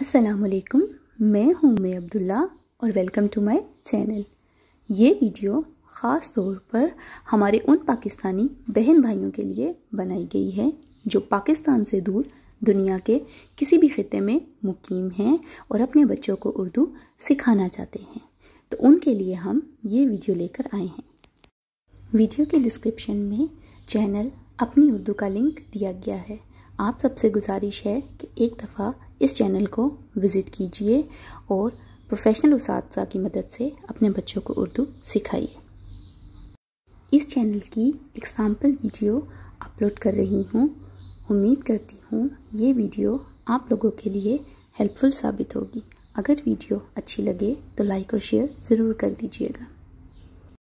असलकुम मैं हूं मैं अब्दुल्ला और वेलकम टू माय चैनल ये वीडियो ख़ास तौर पर हमारे उन पाकिस्तानी बहन भाइयों के लिए बनाई गई है जो पाकिस्तान से दूर दुनिया के किसी भी खत्े में मुकीम हैं और अपने बच्चों को उर्दू सिखाना चाहते हैं तो उनके लिए हम ये वीडियो लेकर आए हैं वीडियो के डिस्क्रिप्शन में चैनल अपनी उर्दू का लिंक दिया गया है आप सबसे गुजारिश है कि एक दफ़ा इस चैनल को विज़िट कीजिए और प्रोफेशनल उस की मदद से अपने बच्चों को उर्दू सिखाइए इस चैनल की एग्ज़ाम्पल वीडियो अपलोड कर रही हूँ उम्मीद करती हूँ ये वीडियो आप लोगों के लिए हेल्पफुल साबित होगी अगर वीडियो अच्छी लगे तो लाइक और शेयर ज़रूर कर दीजिएगा